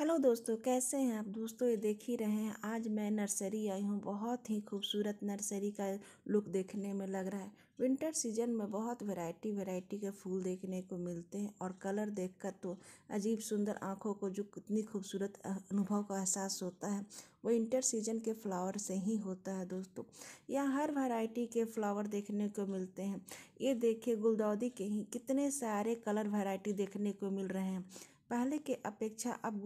hello दोस्तों कैसे हैं आप दोस्तों ये देख ही रहे हैं आज मैं नर्सरी आई हूँ बहुत ही खूबसूरत नर्सरी का लुक देखने में लग रहा है विंटर सीजन में बहुत वैरायटी वैरायटी के फूल देखने को मिलते हैं और कलर देखकर तो अजीब सुंदर आंखों को जो कितनी खूबसूरत अनुभव का एहसास होता है वो विंटर सीजन के फ्लावर से ही होता है दोस्तों यहाँ हर वैरायटी के फ्लावर देखने को मिलते हैं ये देखिए गुलदौदी के ही कितने सारे कलर वैरायटी देखने को मिल रहे हैं पहले के अपेक्षा अब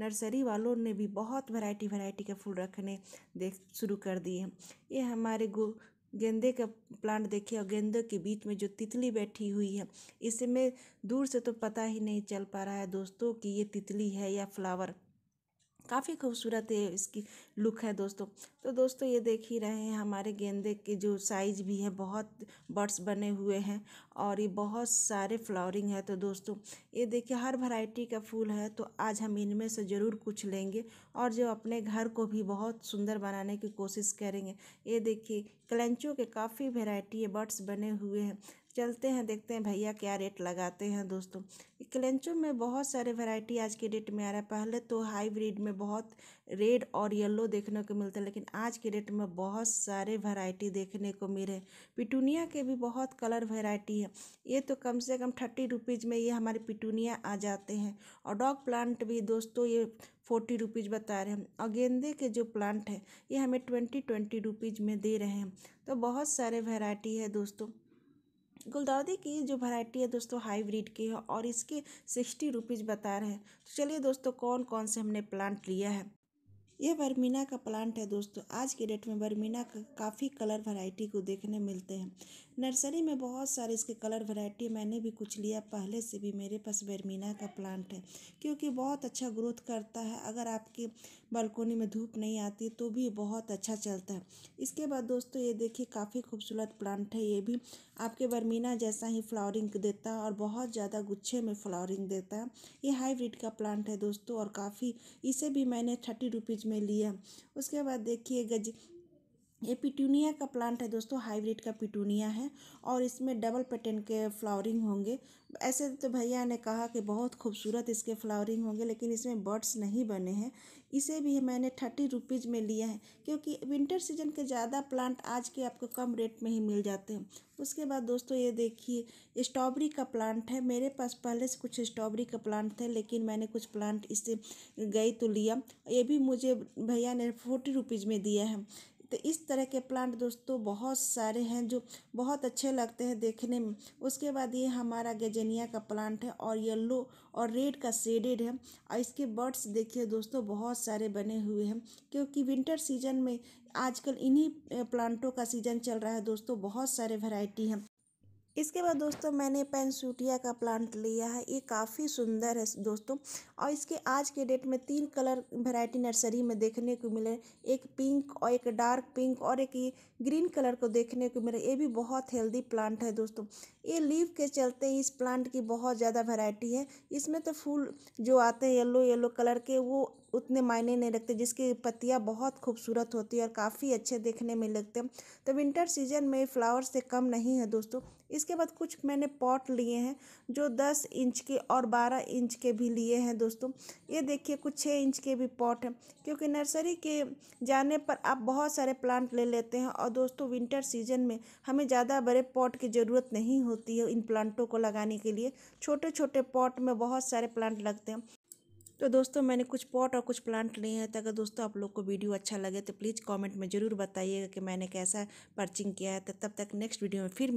नर्सरी वालों ने भी बहुत वैरायटी वैरायटी के फूल रखने देख शुरू कर दिए हैं ये हमारे गु गेंदे का प्लांट देखिए और गेंदे के बीच में जो तितली बैठी हुई है इसमें दूर से तो पता ही नहीं चल पा रहा है दोस्तों कि ये तितली है या फ्लावर काफ़ी खूबसूरत ये इसकी लुक है दोस्तों तो दोस्तों ये देख ही रहे हैं हमारे गेंदे के जो साइज भी है बहुत बर्ड्स बने हुए हैं और ये बहुत सारे फ्लावरिंग है तो दोस्तों ये देखिए हर वैरायटी का फूल है तो आज हम इनमें से ज़रूर कुछ लेंगे और जो अपने घर को भी बहुत सुंदर बनाने की कोशिश करेंगे ये देखिए क्लेंचों के काफ़ी वेराइटी बर्ड्स बने हुए हैं चलते हैं देखते हैं भैया क्या रेट लगाते हैं दोस्तों क्लेंचो में बहुत सारे वैरायटी आज के डेट में आ रहा है पहले तो हाईब्रिड में बहुत रेड और येलो देखने को मिलता है लेकिन आज के डेट में बहुत सारे वैरायटी देखने को मिले पिटूनिया के भी बहुत कलर वैरायटी है ये तो कम से कम थर्टी रुपीज़ में ये हमारे पिटूनिया आ जाते हैं और डॉग प्लांट भी दोस्तों ये फोर्टी रुपीज़ बता रहे हैं और गेंदे के जो प्लांट है ये हमें ट्वेंटी ट्वेंटी रुपीज़ में दे रहे हैं तो बहुत सारे वैरायटी है दोस्तों गुलदाउदी की जो वैरायटी है दोस्तों हाईब्रिड की है और इसके सिक्सटी रुपीज़ बता रहे हैं तो चलिए दोस्तों कौन कौन से हमने प्लांट लिया है यह बर्मीना का प्लांट है दोस्तों आज के डेट में बर्मीना का काफ़ी कलर वैरायटी को देखने मिलते हैं नर्सरी में बहुत सारे इसके कलर वैरायटी मैंने भी कुछ लिया पहले से भी मेरे पास बर्मीना का प्लांट है क्योंकि बहुत अच्छा ग्रोथ करता है अगर आपके बालकोनी में धूप नहीं आती तो भी बहुत अच्छा चलता है इसके बाद दोस्तों ये देखिए काफ़ी खूबसूरत प्लांट है ये भी आपके बर्मीना जैसा ही फ्लावरिंग देता है और बहुत ज़्यादा गुच्छे में फ्लावरिंग देता है ये हाईब्रिड का प्लांट है दोस्तों और काफ़ी इसे भी मैंने थर्टी रुपीज़ में लिया उसके बाद देखिए गज ये पिटूनिया का प्लांट है दोस्तों हाइब्रिड का पिटूनिया है और इसमें डबल पैटर्न के फ्लावरिंग होंगे ऐसे तो भैया ने कहा कि बहुत खूबसूरत इसके फ्लावरिंग होंगे लेकिन इसमें बर्ड्स नहीं बने हैं इसे भी मैंने थर्टी रुपीज़ में लिया है क्योंकि विंटर सीजन के ज़्यादा प्लांट आज के आपको कम रेट में ही मिल जाते हैं उसके बाद दोस्तों ये देखिए स्ट्रॉबेरी का प्लांट है मेरे पास पहले से कुछ स्ट्रॉबेरी का प्लांट थे लेकिन मैंने कुछ प्लांट इससे गई तो लिया ये भी मुझे भैया ने फोर्टी रुपीज़ में दिया है तो इस तरह के प्लांट दोस्तों बहुत सारे हैं जो बहुत अच्छे लगते हैं देखने में उसके बाद ये हमारा गेजेनिया का प्लांट है और येलो और रेड का शेडेड है और इसके बर्ड्स देखिए दोस्तों बहुत सारे बने हुए हैं क्योंकि विंटर सीजन में आजकल इन्हीं प्लांटों का सीजन चल रहा है दोस्तों बहुत सारे वैरायटी हैं इसके बाद दोस्तों मैंने पेंसूटिया का प्लांट लिया है ये काफ़ी सुंदर है दोस्तों और इसके आज के डेट में तीन कलर वैरायटी नर्सरी में देखने को मिले एक पिंक और एक डार्क पिंक और एक ग्रीन कलर को देखने को मिले ये भी बहुत हेल्दी प्लांट है दोस्तों ये लीव के चलते इस प्लांट की बहुत ज़्यादा वैरायटी है इसमें तो फूल जो आते हैं येल्लो येल्लो कलर के वो उतने मायने नहीं रखते जिसकी पत्तियाँ बहुत खूबसूरत होती है और काफ़ी अच्छे देखने में लगते हैं तो विंटर सीजन में फ्लावर से कम नहीं है दोस्तों इसके बाद कुछ मैंने पॉट लिए हैं जो दस इंच के और बारह इंच के भी लिए हैं दोस्तों ये देखिए कुछ छः इंच के भी पॉट हैं क्योंकि नर्सरी के जाने पर आप बहुत सारे प्लांट ले लेते हैं और दोस्तों विंटर सीजन में हमें ज़्यादा बड़े पॉट की ज़रूरत नहीं होती है इन प्लांटों को लगाने के लिए छोटे छोटे पॉट में बहुत सारे प्लांट लगते हैं तो दोस्तों मैंने कुछ पॉट और कुछ प्लांट लिए हैं तो अगर दोस्तों आप लोग को वीडियो अच्छा लगे तो प्लीज़ कमेंट में ज़रूर बताइएगा कि मैंने कैसा पर्चिंग किया है तो तब तक नेक्स्ट वीडियो में फिर